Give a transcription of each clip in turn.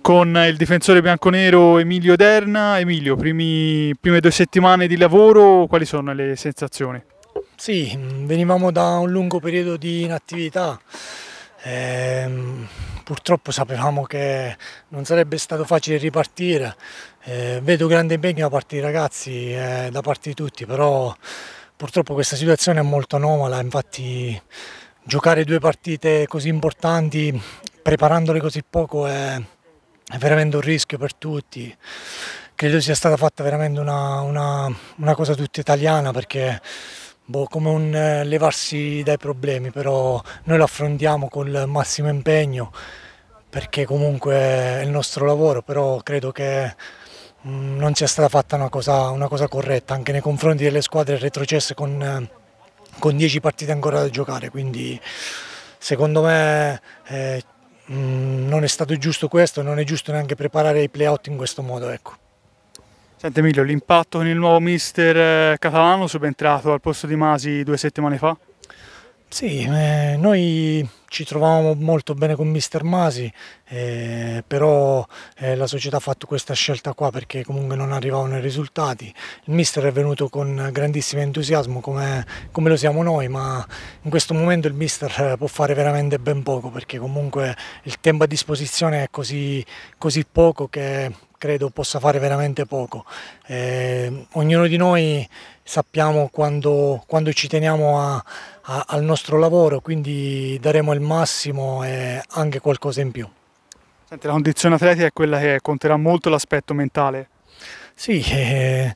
con il difensore bianconero Emilio Derna. Emilio, primi, prime due settimane di lavoro, quali sono le sensazioni? Sì, venivamo da un lungo periodo di inattività. Ehm, purtroppo sapevamo che non sarebbe stato facile ripartire. Eh, vedo grande impegno da parte dei ragazzi e eh, da parte di tutti, però purtroppo questa situazione è molto anomala, infatti giocare due partite così importanti preparandole così poco è è veramente un rischio per tutti. Credo sia stata fatta veramente una, una, una cosa tutta italiana perché boh, come un eh, levarsi dai problemi, però noi lo affrontiamo col massimo impegno perché comunque è il nostro lavoro, però credo che mh, mm, non sia stata fatta una cosa, una cosa, corretta anche nei confronti delle squadre retrocesse con... 10 partite ancora da giocare, quindi secondo me eh, Mm, non è stato giusto questo, non è giusto neanche preparare i playout in questo modo. Ecco. Senti Emilio, l'impatto con il nuovo mister eh, catalano subentrato al posto di Masi due settimane fa? Sì, eh, noi ci trovavamo molto bene con Mr. Masi, eh, però eh, la società ha fatto questa scelta qua perché comunque non arrivavano i risultati. Il Mister è venuto con grandissimo entusiasmo come, come, lo siamo noi, ma in questo momento il Mister eh, può fare veramente ben poco perché comunque il tempo a disposizione è così, così poco che credo possa fare veramente poco. Eh, ognuno di noi sappiamo quando, quando ci teniamo a, a, al nostro lavoro, quindi daremo il massimo e anche qualcosa in più. Senti, la condizione atletica è quella che conterà molto l'aspetto mentale. Sì, eh,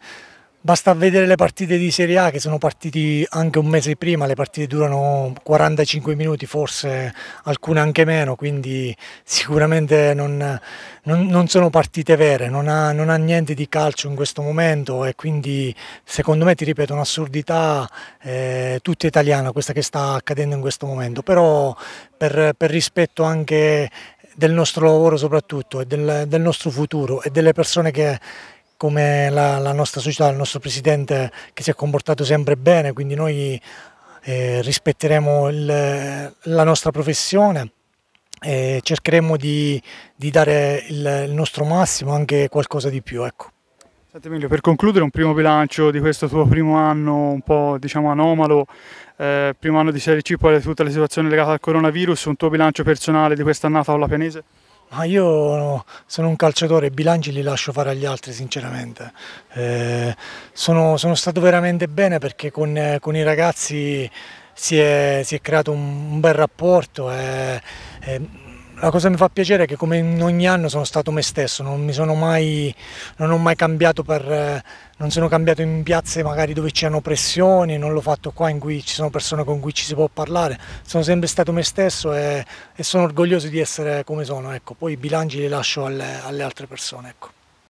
Basta vedere le partite di Serie A che sono partiti anche un mese prima, le partite durano 45 minuti, forse alcune anche meno, quindi sicuramente non, non, non sono partite vere, non ha, non ha, niente di calcio in questo momento e quindi secondo me, ti ripeto, un'assurdità eh, tutta italiana questa che sta accadendo in questo momento, però per, per rispetto anche del nostro lavoro soprattutto e del, del nostro futuro e delle persone che come la, la, nostra società, il nostro presidente che si è comportato sempre bene, quindi noi eh, rispetteremo il, la nostra professione e cercheremo di, di dare il, il, nostro massimo, anche qualcosa di più. Ecco. Senti Emilio, per concludere un primo bilancio di questo tuo primo anno un po' diciamo anomalo, eh, primo anno di Serie C, poi tutta la situazione legata al coronavirus, un tuo bilancio personale di quest'annata alla pianese? Ma io sono un calciatore i bilanci li lascio fare agli altri sinceramente. Eh, sono, sono, stato veramente bene perché con, con i ragazzi si è, si è, creato un, un bel rapporto. E, eh, e eh, la cosa che mi fa piacere è che come in ogni anno sono stato me stesso, non mi sono mai, non ho mai cambiato per, non sono cambiato in piazze magari dove c'erano pressioni, non l'ho fatto qua in cui ci sono persone con cui ci si può parlare, sono sempre stato me stesso e, e sono orgoglioso di essere come sono, ecco. poi i bilanci li lascio alle, alle altre persone. Ecco.